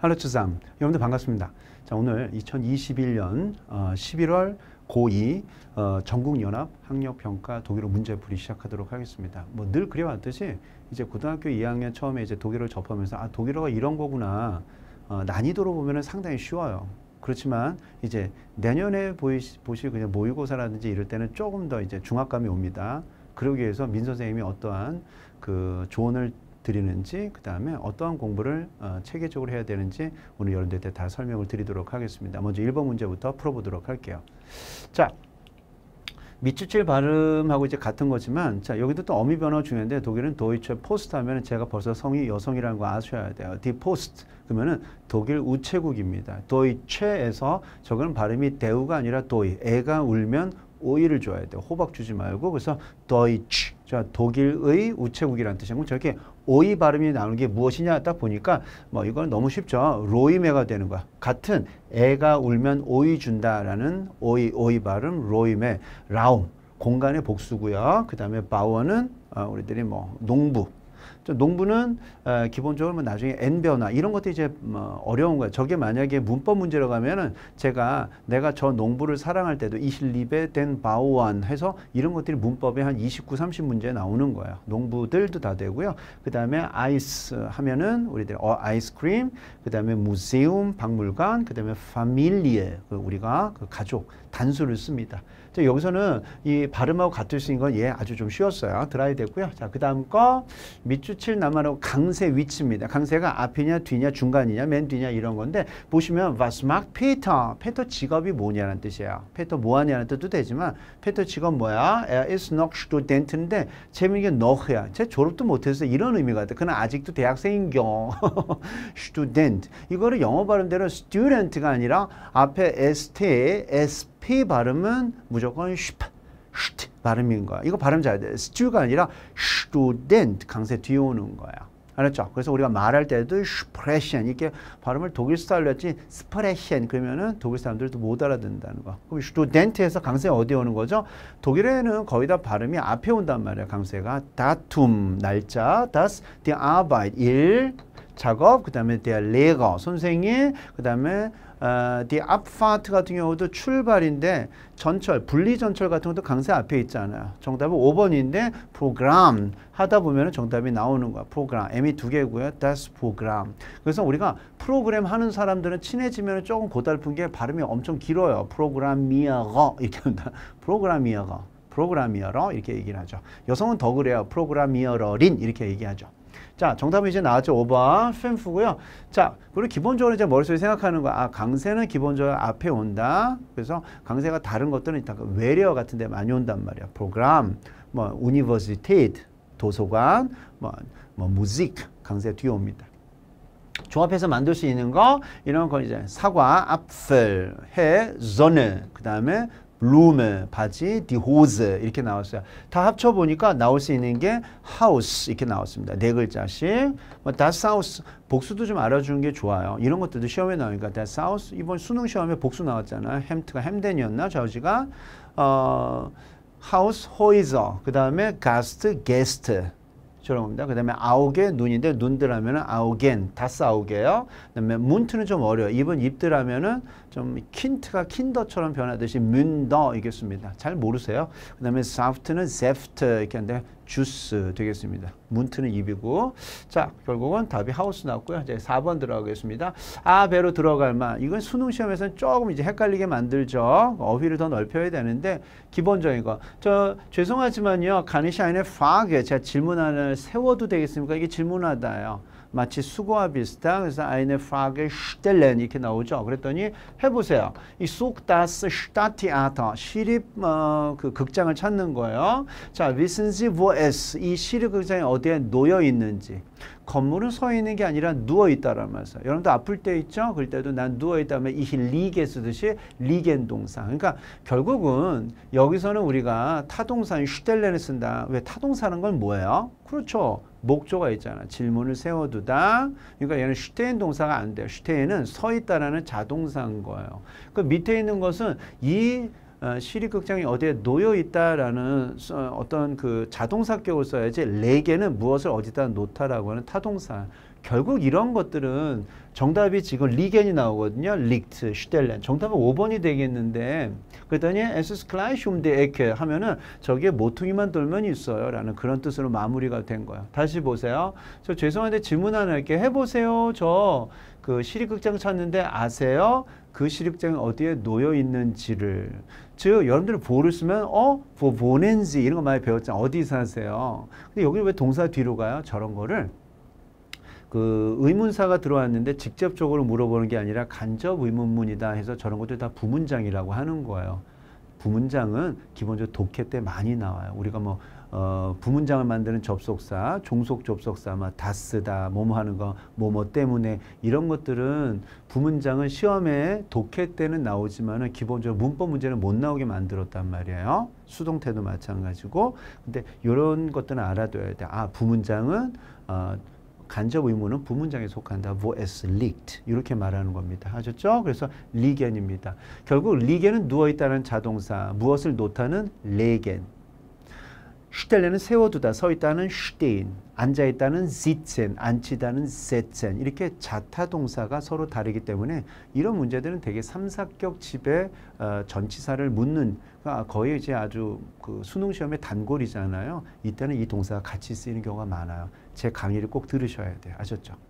할로 추상 여러분들 반갑습니다. 자 오늘 2021년 어, 11월 고2 어, 전국연합 학력평가 독일어 문제풀이 시작하도록 하겠습니다. 뭐 늘 그래왔듯이 이제 고등학교 2학년 처음에 이제 독일어를 접하면서 아 독일어가 이런 거구나 어, 난이도로 보면은 상당히 쉬워요. 그렇지만 이제 내년에 보이시, 보실 그냥 모의고사라든지 이럴 때는 조금 더 이제 중압감이 옵니다. 그러기 위해서 민 선생님이 어떠한 그 조언을 드리는지 그 다음에 어떠한 공부를 어, 체계적으로 해야 되는지 오늘 여러분들한테 다 설명을 드리도록 하겠습니다. 먼저 1번 문제부터 풀어보도록 할게요. 자, 미추칠 발음하고 이제 같은 거지만 자 여기도 또 어미 변화 중요한데 독일은 도이체 포스트 하면 제가 벌써 성이 여성이라는 거 아셔야 돼요. 디 포스트 그러면은 독일 우체국입니다. 도이체에서 저건 발음이 대우가 아니라 도이 애가 울면 오이를 줘야 돼요. 호박 주지 말고 그래서 Deutsch, 자 독일의 우체국이라는 뜻이고 저렇게 오이 발음이 나오는 게 무엇이냐 딱 보니까 뭐 이건 너무 쉽죠. 로이메가 되는 거야. 같은 애가 울면 오이 준다라는 오이 오이 발음 로이메 라움 공간의 복수고요. 그 다음에 바워는 어, 아, 우리들이 뭐 농부 농부는 기본적으로 뭐 나중에 n 변화 이런 것도 이제 뭐 어려운 거예요. 저게 만약에 문법 문제로 가면은 제가 내가 저 농부를 사랑할 때도 이실리베 된 바오안 해서 이런 것들이 문법에 한 29, 30 문제 나오는 거예요. 농부들도 다 되고요. 그 다음에 아이스 하면은 우리들 어, 아이스크림, 그 다음에 무세움 박물관, 그 다음에 파밀리에 우리가 그 가족 단수를 씁니다. 여기서는 이 발음하고 같을 수 있는 건 예, 아주 좀 쉬웠어요. 드라이 됐고요. 자, 그 다음 거 밑줄칠 남아로 강세 위치입니다. 강세가 앞이냐 뒤냐 중간이냐 맨 뒤냐 이런 건데 보시면 마스막 페터 페터 직업이 뭐냐는 뜻이에요. 페터 뭐하냐는 뜻도 되지만 페터 직업 뭐야? Er ist noch Student인데 재미있게 너야. 제 졸업도 못해서 이런 의미가 돼. 그는 아직도 대학생인 경우 student 이거를 영어 발음대로 student가 아니라 앞에 st, sp P 발음은 무조건 슈퍼, 슈트 발음인 거야. 이거 발음 잘 돼. 스튜가 아니라 스튜덴트 강세 뒤에 오는 거야. 알았죠? 그래서 우리가 말할 때도 스프레션 이렇게 발음을 독일 스타일로 했지 스프레션 그러면은 독일 사람들도 못 알아듣는다는 거. 그럼 스튜덴트에서 강세 어디 오는 거죠? 독일에는 거의 다 발음이 앞에 온단 말이야. 강세가 다툼 날짜, das, die Arbeit 일 작업, 그 다음에 t h e 선생님, 그 다음에 어, the u 같은 경우도 출발인데 전철, 분리전철 같은 것도 강사 앞에 있잖아요. 정답은 5번인데 프로그램 하다 보면 정답이 나오는 거야. 프로그램 r a m 이두 개고요. that's program. 그래서 우리가 프로그램 하는 사람들은 친해지면 조금 고달픈 게 발음이 엄청 길어요. 프로그램이어거 이렇게 한다. 프로그램이어거. 프로그라미어러 이렇게 얘기를 하죠. 여성은 더 그래요. 프로그라미어러린 이렇게 얘기하죠. 자, 정답은 이제 나왔죠. 5번 펜프고요. 자, 그리고 기본적으로 이제 머릿속에 생각하는 거. 아, 강세는 기본적으로 앞에 온다. 그래서 강세가 다른 것들은 일외래 그 같은 데 많이 온단 말이야. 프로그램, 뭐유니버시티 도서관, 뭐, 뭐 무직 강세 뒤에 옵니다. 조합해서 만들 수 있는 거 이런 거 이제 사과, 앞플, 해, 존에 그다음에 룸, 에 바지, 디 호즈 이렇게 나왔어요. 다 합쳐 보니까 나올 수 있는 게 하우스 이렇게 나왔습니다. 네 글자씩. 뭐 다스 하우스 복수도 좀 알아주는 게 좋아요. 이런 것들도 시험에 나오니까 다스 하우스 이번 수능 시험에 복수 나왔잖아요. 햄트가 햄덴이었나 저지가 어 하우스 호이저 그 다음에 가스트 게스트 저런 겁니다. 그 다음에 아우게 눈인데 눈들 하면은 아우겐 다스 아우게요. 그 다음에 문트는 좀 어려요. 워 입은 입들 하면은 좀 킨트가 킨더처럼 변하듯이 문더 이겠습니다. 잘 모르세요. 그 다음에 사프트는 세프트 이렇게 하데 주스 되겠습니다. 문트는 입이고 자 결국은 답이 하우스 나왔고요. 이제 4번 들어가겠습니다. 아 배로 들어갈 만 이건 수능 시험에서는 조금 이제 헷갈리게 만들죠. 어휘를 더 넓혀야 되는데 기본적인 거. 저 죄송하지만요. 가니샤인의 파괴 제가 질문 하나 세워도 되겠습니까? 이게 질문하다요. 마치 수고와 비슷한 그래서 eine Frage stellen 이렇게 나오죠. 그랬더니 해보세요. 이 such das Stadttheater 시립 어, 그 극장을 찾는 거예요. 자, wissen Sie wo es 이 시립 극장이 어디에 놓여 있는지 건물은 서 있는 게 아니라 누워 있다라는 말이에요. 여러분도 아플 때 있죠? 그럴 때도 난 누워 있다면 이 리게 쓰듯이 리겐 동사. 그러니까 결국은 여기서는 우리가 타동사인 슈텔렌을 쓴다. 왜 타동사는 건 뭐예요? 그렇죠. 목조가 있잖아. 질문을 세워두다. 그러니까 얘는 슈테인 동사가 안 돼요. 슈테인은 서 있다라는 자동사인 거예요. 그 밑에 있는 것은 이 시립극장이 어, 어디에 놓여 있다라는 어떤 그 자동사 격을 써야지 레게는 무엇을 어디다 놓다라고 하는 타동사 결국 이런 것들은 정답이 지금 리겐이 나오거든요. 리트, 슈텔렌. 정답은 5번이 되겠는데 그랬더니 에스스 클라이슌데 에케 하면은 저기에 모퉁이만 돌면 있어요. 라는 그런 뜻으로 마무리가 된 거예요. 다시 보세요. 저 죄송한데 질문 하나 이렇게 해보세요. 저 그 시립극장 찾는데 아세요? 그 시립장이 어디에 놓여 있는지를 즉 여러분들이 보를 쓰면 어? 보, 보낸지 이런 거 많이 배웠잖아요. 어디 사세요? 근데 여기 왜 동사 뒤로 가요? 저런 거를 그 의문사가 들어왔는데 직접적으로 물어보는 게 아니라 간접 의문문이다 해서 저런 것들 다 부문장이라고 하는 거예요. 부문장은 기본적으로 독해 때 많이 나와요. 우리가 뭐 어, 부문장을 만드는 접속사, 종속 접속사, 막 뭐, 다스다, 뭐 뭐 하는 거, 뭐 뭐 때문에 이런 것들은 부문장은 시험에 독해 때는 나오지만은 기본적으로 문법 문제는 못 나오게 만들었단 말이에요. 수동태도 마찬가지고. 근데 이런 것들은 알아둬야 돼. 아, 부문장은 어, 간접 의무는 부문장에 속한다. vs liegt 이렇게 말하는 겁니다. 아셨죠? 그래서 l i 입니다 결국 l i 은 누워 있다는 자동사, 무엇을 놓다는 l e 슈텔레는 세워두다, 서있다는 슈테인, 앉아있다는 시첸, 앉히다는 세첸 이렇게 자타 동사가 서로 다르기 때문에 이런 문제들은 되게 삼사격 집에 어, 전치사를 묻는 그러니까 거의 이제 아주 그 수능 시험의 단골이잖아요. 이때는 이 동사가 같이 쓰이는 경우가 많아요. 제 강의를 꼭 들으셔야 돼요. 아셨죠?